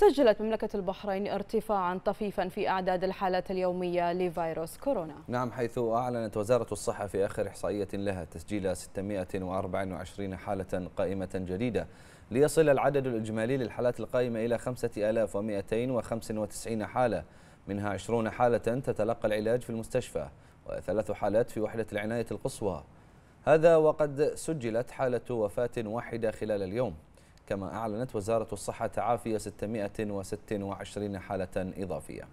سجلت مملكة البحرين ارتفاعا طفيفا في أعداد الحالات اليومية لفيروس كورونا نعم حيث أعلنت وزارة الصحة في آخر إحصائية لها تسجيل 624 حالة قائمة جديدة ليصل العدد الإجمالي للحالات القائمة إلى 5295 حالة منها 20 حالة تتلقى العلاج في المستشفى وثلاث حالات في وحدة العناية القصوى هذا وقد سجلت حالة وفاة واحدة خلال اليوم كما أعلنت وزارة الصحة تعافي 626 حالة إضافية